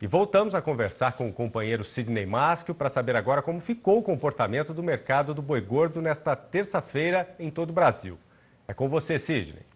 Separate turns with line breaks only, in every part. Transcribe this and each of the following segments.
E voltamos a conversar com o companheiro Sidney Maschio para saber agora como ficou o comportamento do mercado do boi gordo nesta terça-feira em todo o Brasil. É com você, Sidney.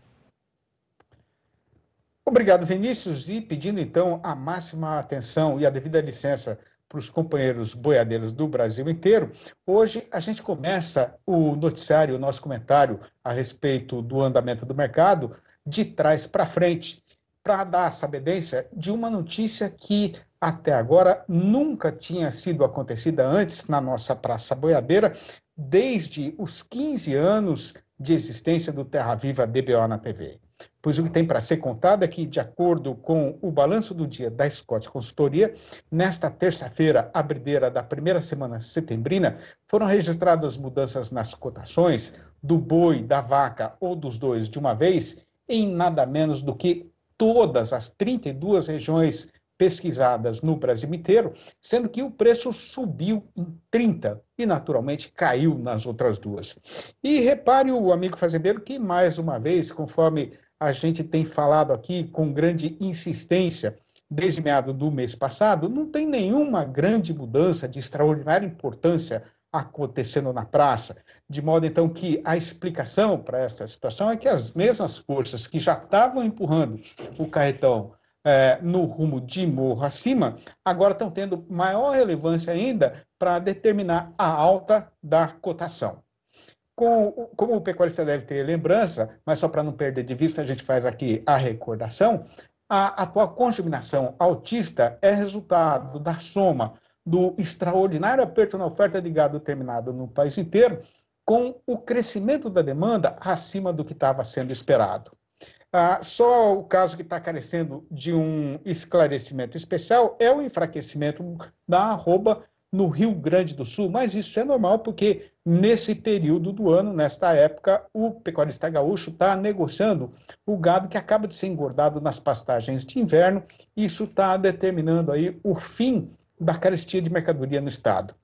Obrigado, Vinícius. E pedindo
então a máxima atenção e a devida licença para os companheiros boiadeiros do Brasil inteiro, hoje a gente começa o noticiário, o nosso comentário a respeito do andamento do mercado de trás para frente para dar a sabedência de uma notícia que até agora nunca tinha sido acontecida antes na nossa Praça Boiadeira, desde os 15 anos de existência do Terra Viva DBO na TV. Pois o que tem para ser contado é que, de acordo com o balanço do dia da Scott Consultoria, nesta terça-feira, abrideira da primeira semana setembrina, foram registradas mudanças nas cotações do boi, da vaca ou dos dois de uma vez em nada menos do que todas as 32 regiões pesquisadas no Brasil inteiro, sendo que o preço subiu em 30 e naturalmente caiu nas outras duas. E repare o amigo fazendeiro que mais uma vez, conforme a gente tem falado aqui com grande insistência desde meado do mês passado, não tem nenhuma grande mudança de extraordinária importância acontecendo na praça. De modo, então, que a explicação para essa situação é que as mesmas forças que já estavam empurrando o carretão é, no rumo de morro acima, agora estão tendo maior relevância ainda para determinar a alta da cotação. Com, como o pecuarista deve ter lembrança, mas só para não perder de vista, a gente faz aqui a recordação, a atual conjugação autista é resultado da soma do extraordinário aperto na oferta de gado terminado no país inteiro, com o crescimento da demanda acima do que estava sendo esperado. Ah, só o caso que está carecendo de um esclarecimento especial é o enfraquecimento da arroba no Rio Grande do Sul, mas isso é normal porque nesse período do ano, nesta época, o pecuarista gaúcho está negociando o gado que acaba de ser engordado nas pastagens de inverno. Isso está determinando aí o fim da carestia de mercadoria no Estado.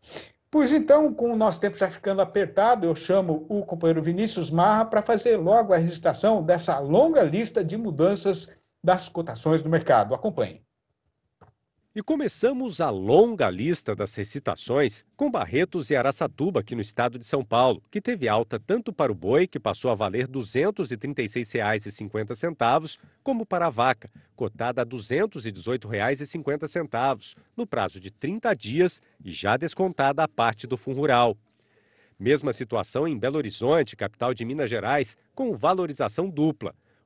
Pois então, com o nosso tempo já ficando apertado, eu chamo o companheiro Vinícius Marra para fazer logo a registração dessa longa lista de mudanças das cotações no mercado. Acompanhe.
E começamos a longa lista das recitações com Barretos e Araçatuba, aqui no estado de São Paulo, que teve alta tanto para o boi, que passou a valer R$ 236,50, como para a vaca, cotada a R$ 218,50, no prazo de 30 dias e já descontada a parte do fundo rural. Mesma situação em Belo Horizonte, capital de Minas Gerais, com valorização dupla –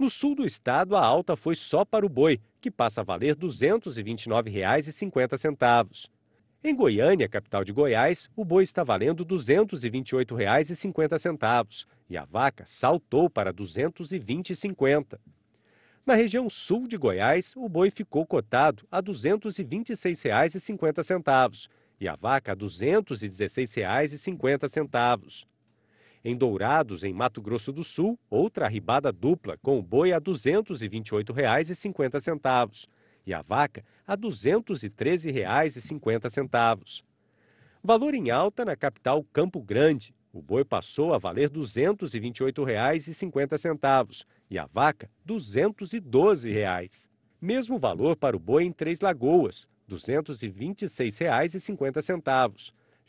No sul do estado, a alta foi só para o boi, que passa a valer R$ 229,50. Em Goiânia, capital de Goiás, o boi está valendo R$ 228,50 e a vaca saltou para R$ 220,50. Na região sul de Goiás, o boi ficou cotado a R$ 226,50 e a vaca a R$ 216,50. Em Dourados, em Mato Grosso do Sul, outra arribada dupla, com o boi a R$ 228,50 e a vaca a R$ 213,50. Valor em alta na capital Campo Grande. O boi passou a valer R$ 228,50 e a vaca R$ 212. Mesmo valor para o boi em Três Lagoas, R$ 226,50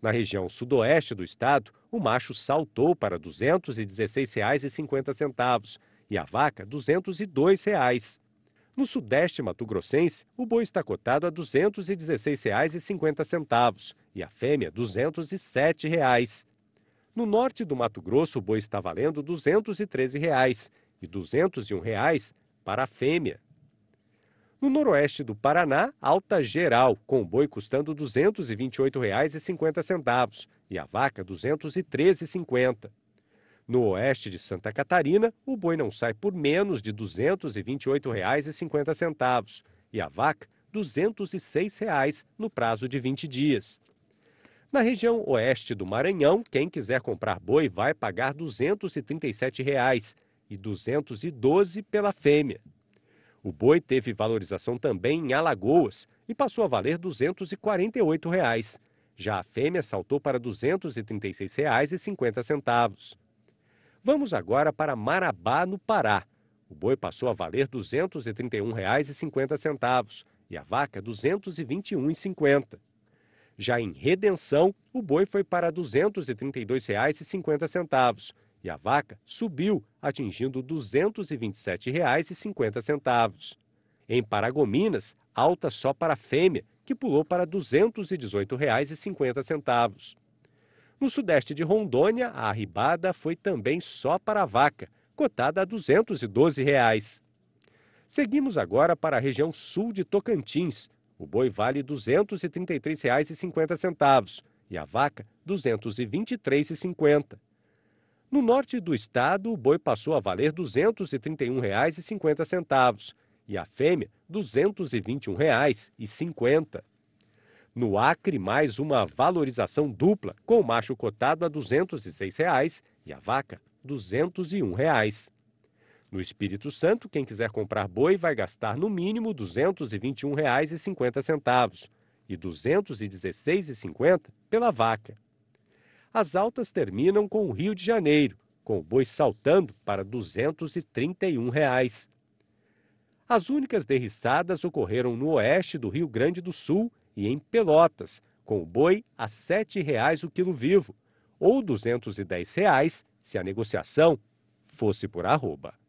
Na região sudoeste do estado, o macho saltou para R$ 216,50 e a vaca R$ 202,00. No sudeste mato-grossense, o boi está cotado a R$ 216,50 e a fêmea R$ 207,00. No norte do Mato Grosso, o boi está valendo R$ 213,00 e R$ 201,00 para a fêmea. No noroeste do Paraná, alta geral, com o boi custando R$ 228,50 e a vaca R$ 213,50. No oeste de Santa Catarina, o boi não sai por menos de R$ 228,50 e a vaca R$ 206 no prazo de 20 dias. Na região oeste do Maranhão, quem quiser comprar boi vai pagar R$ 237 e R$ 212 pela fêmea. O boi teve valorização também em Alagoas e passou a valer R$ 248. Reais. Já a fêmea saltou para R$ 236,50. Vamos agora para Marabá, no Pará. O boi passou a valer R$ 231,50 e a vaca R$ 221,50. Já em Redenção, o boi foi para R$ 232,50 e a vaca subiu, atingindo R$ 227,50. Em Paragominas, alta só para a fêmea, que pulou para R$ 218,50. No sudeste de Rondônia, a arribada foi também só para a vaca, cotada a R$ 212. Reais. Seguimos agora para a região sul de Tocantins. O boi vale R$ 233,50 e a vaca R$ 223,50. No norte do estado, o boi passou a valer R$ 231,50 e a fêmea R$ 221,50. No Acre, mais uma valorização dupla, com o macho cotado a R$ 206,00 e a vaca R$ 201,00. No Espírito Santo, quem quiser comprar boi vai gastar no mínimo R$ 221,50 e R$ 216,50 pela vaca as altas terminam com o Rio de Janeiro, com o boi saltando para R$ 231. Reais. As únicas derriçadas ocorreram no oeste do Rio Grande do Sul e em Pelotas, com o boi a R$ 7,00 o quilo vivo, ou R$ 210 reais se a negociação fosse por arroba.